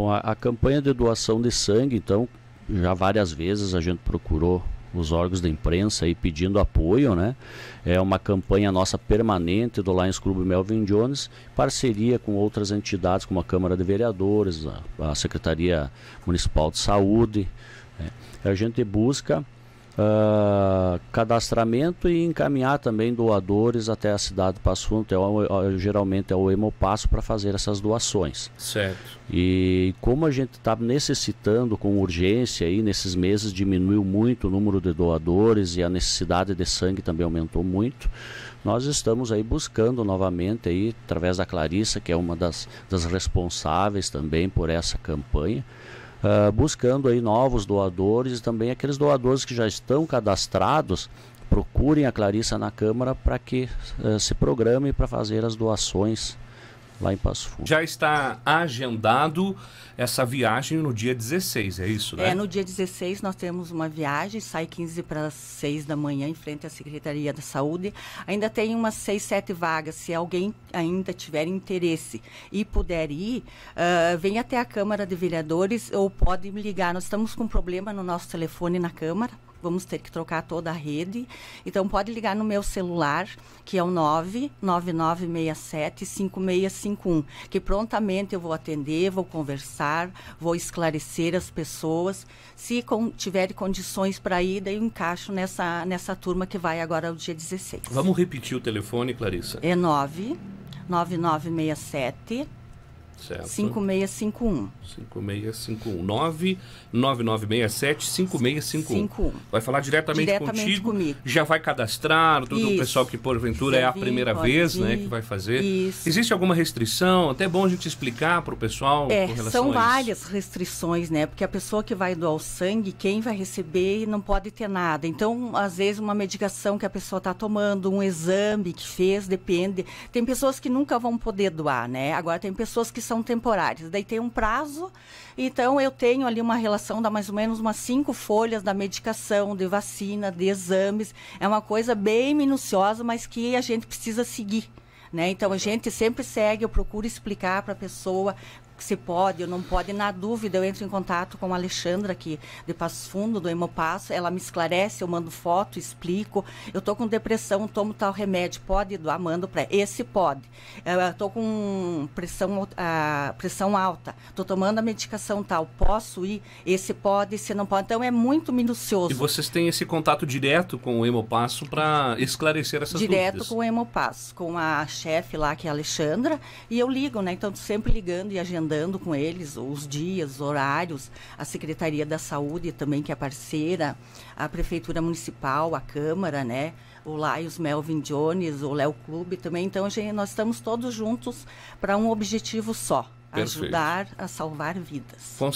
Bom, a, a campanha de doação de sangue, então, já várias vezes a gente procurou os órgãos da imprensa aí pedindo apoio, né? É uma campanha nossa permanente do Lions Clube Melvin Jones, parceria com outras entidades como a Câmara de Vereadores, a, a Secretaria Municipal de Saúde. Né? A gente busca ah, cadastramento e encaminhar também doadores até a cidade do Passo Fundo. É, é geralmente é o Hemopasso para fazer essas doações. Certo. E como a gente está necessitando com urgência aí, nesses meses diminuiu muito o número de doadores e a necessidade de sangue também aumentou muito nós estamos aí buscando novamente aí através da Clarissa que é uma das, das responsáveis também por essa campanha uh, buscando aí novos doadores e também aqueles doadores que já estão cadastrados procurem a Clarissa na Câmara para que uh, se programe para fazer as doações lá em Passo Fundo. Já está agendado essa viagem no dia 16, é isso, né? É, no dia 16 nós temos uma viagem, sai 15 para 6 da manhã em frente à Secretaria da Saúde. Ainda tem umas 6, 7 vagas. Se alguém ainda tiver interesse e puder ir, uh, vem até a Câmara de Vereadores ou pode me ligar. Nós estamos com um problema no nosso telefone na Câmara vamos ter que trocar toda a rede. Então pode ligar no meu celular, que é o 999675651, que prontamente eu vou atender, vou conversar, vou esclarecer as pessoas. Se com, tiver condições para ir, daí eu encaixo nessa, nessa turma que vai agora ao dia 16. Vamos repetir o telefone, Clarissa. É 99967 9967 5651. 5651. 99967 5651. Vai falar diretamente, diretamente contigo. Comigo. Já vai cadastrar todo o pessoal que porventura é a primeira vez, né, que vai fazer. Isso. Existe alguma restrição? Até é bom a gente explicar para o pessoal é, com relação são várias restrições, né? Porque a pessoa que vai doar o sangue, quem vai receber não pode ter nada. Então, às vezes uma medicação que a pessoa está tomando, um exame que fez, depende. Tem pessoas que nunca vão poder doar, né? Agora tem pessoas que são temporárias. Daí tem um prazo, então eu tenho ali uma relação da mais ou menos umas cinco folhas da medicação, de vacina, de exames. É uma coisa bem minuciosa, mas que a gente precisa seguir. Né? Então a gente sempre segue, eu procuro explicar para a pessoa se pode ou não pode, na dúvida eu entro em contato com a Alexandra aqui de Passo Fundo, do Hemopasso, ela me esclarece, eu mando foto, explico, eu tô com depressão, tomo tal remédio, pode doar, mando para esse pode. Eu tô com pressão, uh, pressão alta, tô tomando a medicação tal, posso ir, esse pode, se não pode. Então é muito minucioso. E vocês têm esse contato direto com o Hemopasso para esclarecer essas direto dúvidas? Direto com o Hemopasso, com a chefe lá que é a Alexandra, e eu ligo, né? Então sempre ligando e agendando agendando com eles os dias, os horários, a Secretaria da Saúde também, que é parceira, a Prefeitura Municipal, a Câmara, né? O Laios Melvin Jones, o Léo Clube também. Então, gente, nós estamos todos juntos para um objetivo só. Perfeito. Ajudar a salvar vidas. Com